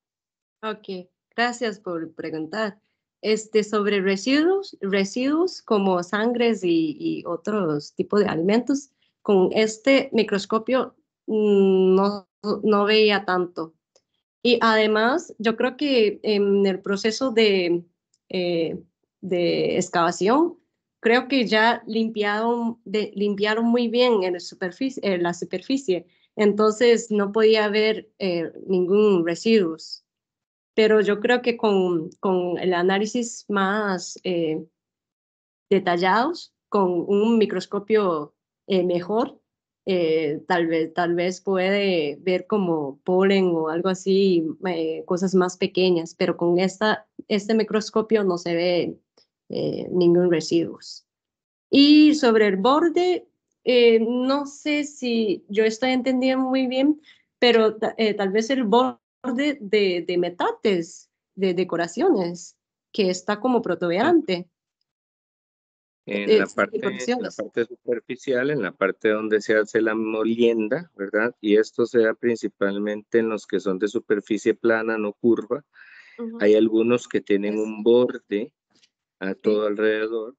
Ok, gracias por preguntar. Este, sobre residuos, residuos como sangres y, y otros tipos de alimentos, con este microscopio mm, no, no veía tanto, y además, yo creo que en el proceso de, eh, de excavación, creo que ya limpiaron, limpiaron muy bien el superficie, en eh, la superficie, entonces no podía haber eh, ningún residuos. Pero yo creo que con, con el análisis más detallados, con un microscopio mejor, eh, tal, vez, tal vez puede ver como polen o algo así, eh, cosas más pequeñas, pero con esta, este microscopio no se ve eh, ningún residuo. Y sobre el borde, no sé si yo estoy entendiendo muy bien, pero tal vez el borde de, de metates, de decoraciones, que está como protuberante. Eh, en la, parte, superficial, en la parte donde se hace la molienda, ¿verdad? Y esto se da principalmente en los que son de superficie plana, no curva. Hay algunos que tienen pues un borde a todo alrededor.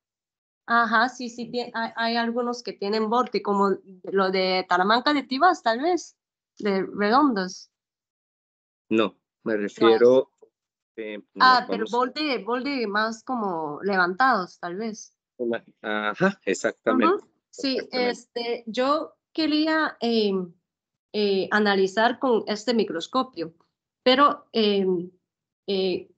Ajá, sí, sí, hay, algunos que tienen borde, como lo de Talamanca de Tibas, tal vez, de redondos. No, me refiero... Eh, ah, pero borde, borde más como levantados, tal vez ajá, exactamente. Sí, este, yo quería em, eh, analizar con este microscopio, pero em, eh,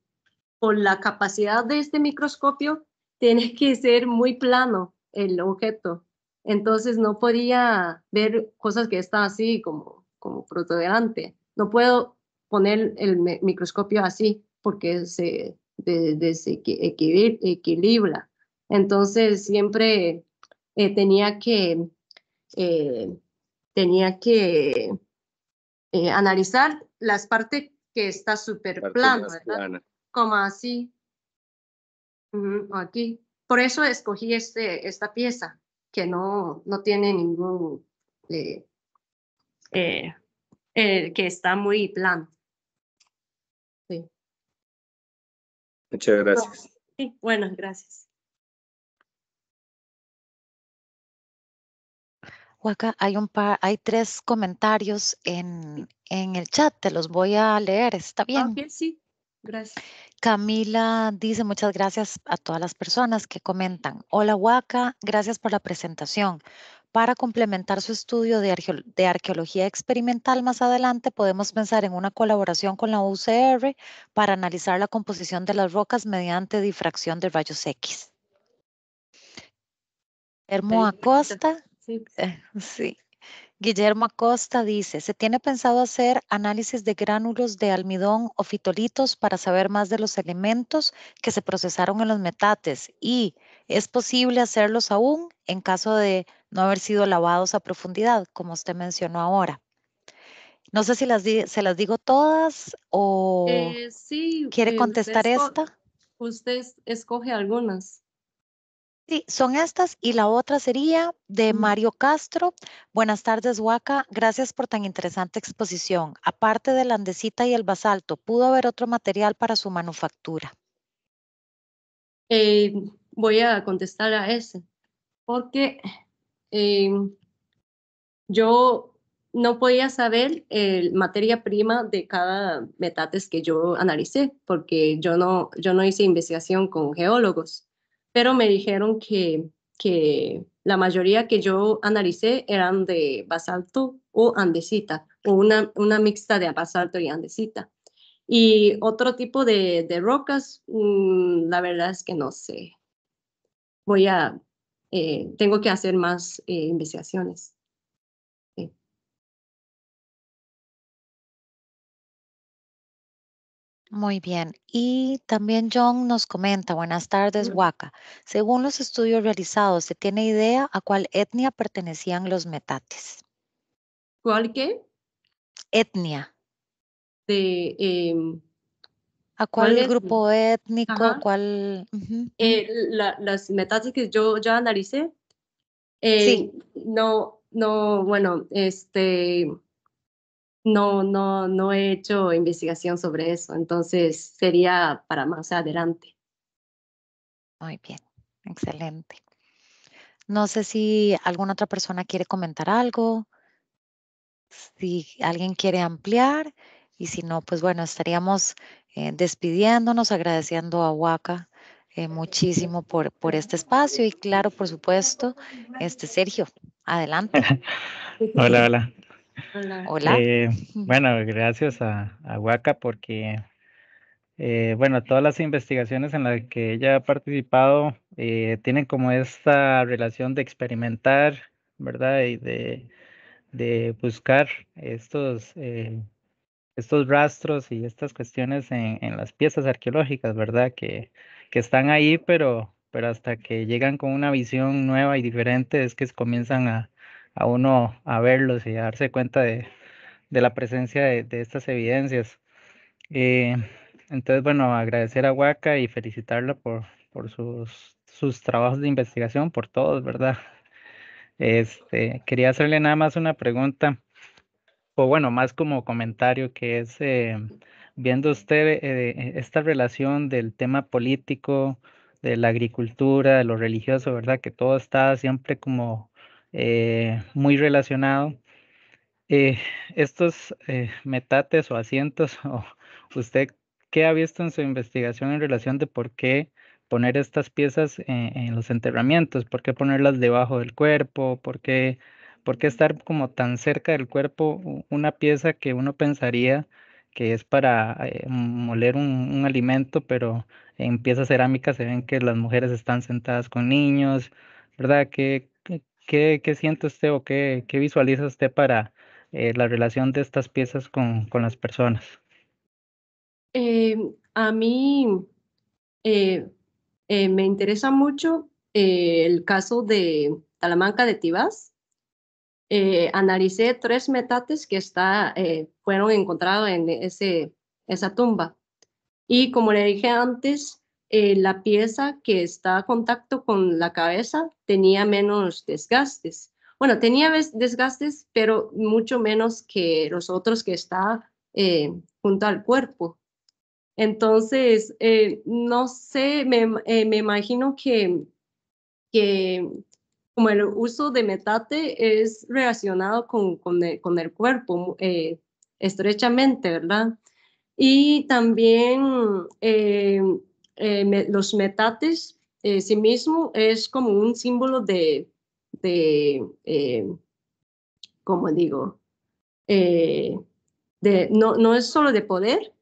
por la capacidad de este microscopio tiene que ser muy plano el objeto. Entonces no podía ver cosas que están así como, como delante. No puedo poner el microscopio así porque se desequilibra. equilibra. Entonces siempre eh, tenía que, eh, tenía que eh, analizar las partes que está súper plano, ¿verdad? Como así. aquí. Por eso escogí este, esta pieza, que no, no tiene ningún, que está muy plano. Sí. Muchas gracias. Sí, bueno, gracias. Huaca, hay, un hay tres comentarios en, el chat, te los voy a leer, ¿está ah, bien? sí, gracias. Camila dice muchas gracias a todas las personas que comentan. Hola Huaca, gracias por la presentación. Para complementar su estudio de, de arqueología experimental más adelante, podemos pensar en una colaboración con la UCR para analizar la composición de las rocas mediante difracción de rayos X. Hermo Acosta eh, sí. Guillermo Acosta dice, ¿se tiene pensado hacer análisis de gránulos de almidón o fitolitos para saber más de los elementos que se procesaron en los metates? ¿Y es posible hacerlos aún en caso de no haber sido lavados a profundidad, como usted mencionó ahora? No sé si las se las digo todas o eh, quiere eh, contestar esta. Usted escoge algunas. Sí, son estas y la otra sería de Mario Castro. Buenas tardes, Huaca. Gracias por tan interesante exposición. Aparte de la andesita y el basalto, ¿pudo haber otro material para su manufactura? Eh, voy a contestar a ese, porque eh, yo no podía saber el materia prima de cada metates que yo analicé, porque yo no, yo no hice investigación con geólogos pero me dijeron que, que la mayoría que yo analicé eran de basalto o andesita, o una, una mixta de basalto y andesita. Y otro tipo de, de rocas, mm, la verdad es que no sé. Voy a, eh, tengo que hacer más eh, investigaciones. Muy bien. Y también John nos comenta, buenas tardes, Waka. Según los estudios realizados, ¿se tiene idea a cuál etnia pertenecían los metates? ¿Cuál qué? Etnia. De, em, ¿A cuál, grupo étnico? ¿Cuál? las metates que yo ya analicé. sí. Em, no, no, bueno, este no, no, no he hecho investigación sobre eso, entonces sería para más adelante. Muy bien, excelente. No sé si alguna otra persona quiere comentar algo, si alguien quiere ampliar y si no, pues bueno, estaríamos eh, despidiéndonos, agradeciendo a Waka eh, muchísimo por, por este espacio y claro, por supuesto, este Sergio, adelante. Hola, hola. Hola. Eh, bueno, gracias a, Huaca porque, eh, bueno, todas las investigaciones en las que ella ha participado eh, tienen como esta relación de experimentar, ¿verdad? Y de, buscar estos, estos rastros y estas cuestiones en, las piezas arqueológicas, ¿verdad? Que, que están ahí, pero, pero hasta que llegan con una visión nueva y diferente es que comienzan a, a uno a verlos y a darse cuenta de, la presencia de, estas evidencias. Eh, entonces, bueno, agradecer a Huaca y felicitarla por, por sus, sus trabajos de investigación, por todos, ¿verdad? Este, quería hacerle nada más una pregunta, o bueno, más como comentario, que es, eh, viendo usted eh, esta relación del tema político, de la agricultura, de lo religioso, ¿verdad? Que todo está siempre como eh, muy relacionado. Eh, estos eh, metates o asientos, o usted qué ha visto en su investigación en relación de por qué poner estas piezas en, los enterramientos, por qué ponerlas debajo del cuerpo, por qué, por qué estar como tan cerca del cuerpo una pieza que uno pensaría que es para moler un, alimento, pero en piezas cerámicas se ven que las mujeres están sentadas con niños, ¿verdad? que ¿Qué, qué siente usted o qué, qué visualiza para eh, la relación de estas piezas con, las personas? Em, a mí eh, eh, me interesa mucho el caso de Talamanca de Tibás. analicé tres metates que está, fueron encontrados en ese, esa tumba. Y como le dije antes, eh, la pieza que está a contacto con la cabeza tenía menos desgastes. Bueno, tenía desgastes, pero mucho menos que los otros que está eh, junto al cuerpo. Entonces, eh, no sé, me, me imagino que, que como el uso de metate es relacionado con, con, el, cuerpo estrechamente, ¿verdad? Y también eh, eh, los metates en eh, sí mismo es como un símbolo de, eh, como digo, no, es solo de poder,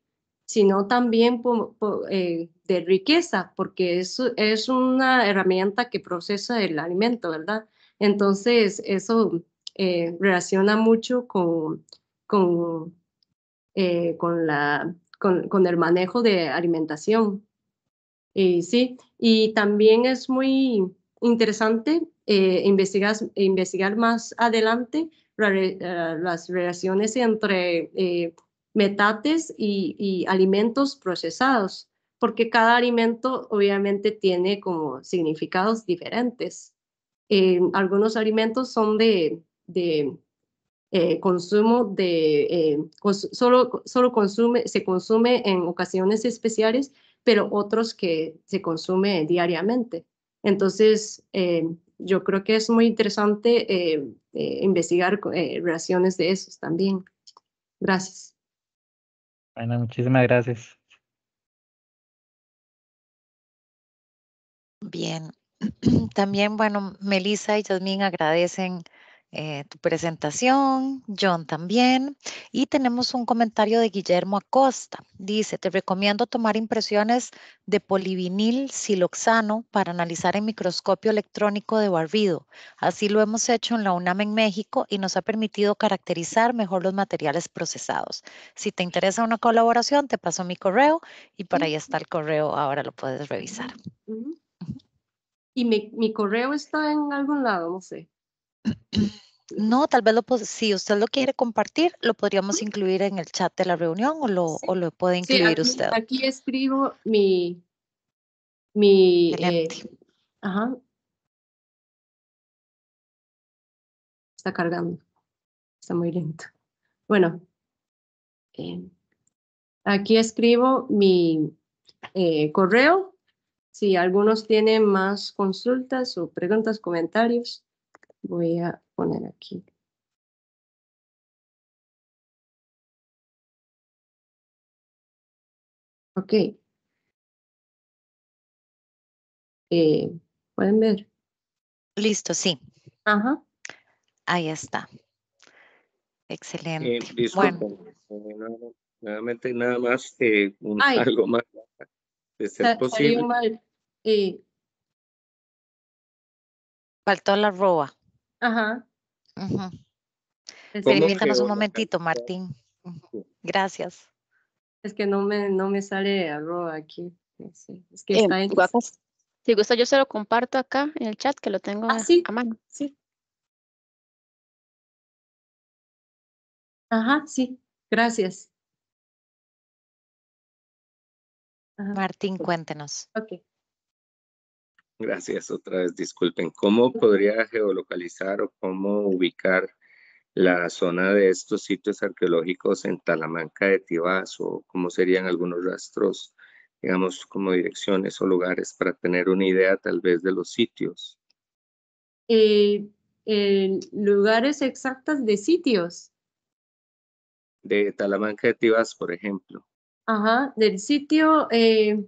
sino también de riqueza, porque es, es una herramienta que procesa el alimento, ¿verdad? Entonces, eso relaciona mucho con, con el manejo de alimentación. Eh, sí, y también es muy interesante eh, investigar, investigar más adelante eh, las relaciones entre metates y, alimentos procesados, porque cada alimento obviamente tiene como significados diferentes. algunos alimentos son de, consumo de solo, solo consume, se consume en ocasiones especiales pero otros que se consume diariamente. Entonces, eh, yo creo que es muy interesante eh, eh, investigar relaciones de esos también. Gracias. Bueno, muchísimas gracias. Bien, también, bueno, Melissa y Jasmine agradecen eh, tu presentación, John también. Y tenemos un comentario de Guillermo Acosta. Dice, te recomiendo tomar impresiones de polivinil siloxano para analizar en microscopio electrónico de barbido, Así lo hemos hecho en la UNAM en México y nos ha permitido caracterizar mejor los materiales procesados. Si te interesa una colaboración, te paso mi correo y por ahí está el correo, ahora lo puedes revisar. Y mi, mi correo está en algún lado, no sé. No, tal vez lo si usted lo quiere compartir, lo podríamos incluir en el chat de la reunión o lo, lo puede incluir usted. Aquí escribo mi, mi eh, ajá. Está cargando. Está muy lento. Bueno, eh, aquí escribo mi eh, correo. Si algunos tienen más consultas o preguntas, comentarios, voy a poner aquí. Ok. Eh, ¿Pueden ver? Listo, sí. Ajá. Ahí está. Excelente. Eh, bueno. nuevamente nada más eh, algo más de posible. Faltó la roba. Ajá. Uh Permítanos un momentito, Martín. Gracias. Es que no me, no me sale algo aquí. es que eh, está en... Si gusta, yo se lo comparto acá en el chat que lo tengo ah, a, mano. Sí. Ajá, sí. Gracias. Martín, cuéntenos. Ok. Gracias, otra vez, disculpen. ¿Cómo podría geolocalizar o cómo ubicar la zona de estos sitios arqueológicos en Talamanca de Tibás o cómo serían algunos rastros, digamos, como direcciones o lugares para tener una idea tal vez de los sitios? Eh, lugares exactos de sitios. De Talamanca de Tibás, por ejemplo. Ajá, del sitio... Eh,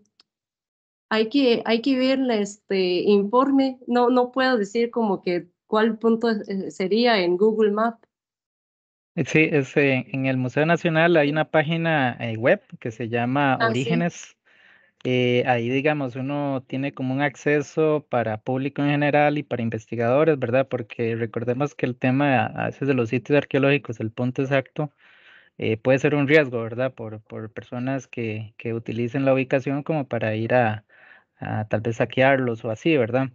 hay que, hay que ver este informe. No, no puedo decir como que cuál punto eh, sería en Google Maps. Eh, sí, es, eh, en el Museo Nacional hay una página web que se llama ah, Orígenes. ahí, digamos, uno tiene como un acceso para público en general y para investigadores, ¿verdad? Porque recordemos que el tema a veces de los sitios arqueológicos, el punto exacto, puede ser un riesgo, ¿verdad? Por, por personas que, que utilicen la ubicación como para ir a, tal vez saquearlos o así, ¿verdad?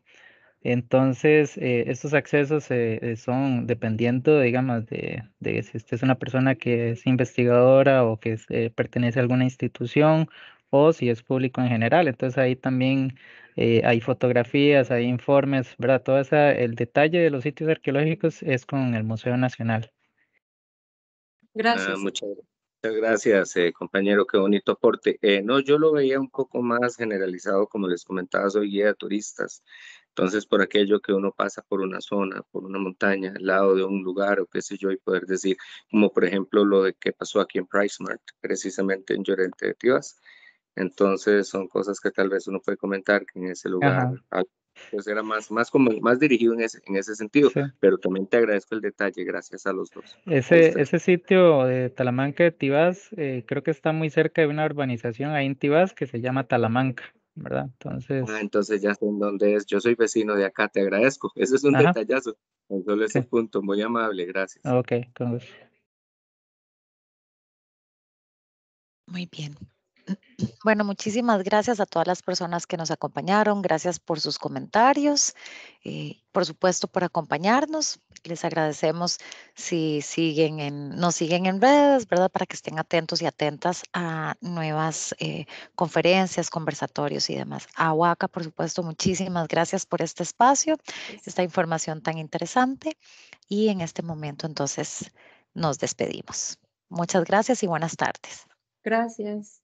Entonces, eh, estos accesos eh, eh, son dependiendo, digamos, de, de, si usted es una persona que es investigadora o que pertenece a alguna institución o si es público en general. Entonces, ahí también hay fotografías, hay informes, ¿verdad? Todo esa, el detalle de los sitios arqueológicos es con el Museo Nacional. Ah, gracias. muchas gracias. Muchas gracias, eh, compañero, qué bonito aporte. Eh, no, yo lo veía un poco más generalizado, como les comentaba, soy guía de turistas. Entonces, por aquello que uno pasa por una zona, por una montaña, al lado de un lugar o qué sé yo, y poder decir, como por ejemplo lo de que pasó aquí en Mart, precisamente en Llorente de Tivas. Entonces, son cosas que tal vez uno puede comentar que en ese lugar pues era más, más, como, más dirigido en ese, en ese sentido, pero también te agradezco el detalle, gracias a los dos. Ese, ese sitio de Talamanca de Tibás, eh, creo que está muy cerca de una urbanización ahí en Tibás que se llama Talamanca. ¿verdad? Entonces. Ah, entonces ya sé en dónde es. Yo soy vecino de acá, te agradezco. Eso es un detallazo. solo ese punto, muy amable, gracias. Ok, con gusto. Muy bien. Bueno, muchísimas gracias a todas las personas que nos acompañaron. Gracias por sus comentarios. Eh, por supuesto, por acompañarnos. Les agradecemos si siguen en, nos siguen en redes, ¿verdad? Para que estén atentos y atentas a nuevas eh, conferencias, conversatorios y demás. A Huaca, por supuesto, muchísimas gracias por este espacio, esta información tan interesante. Y en este momento, entonces, nos despedimos. Muchas gracias y buenas tardes. Gracias.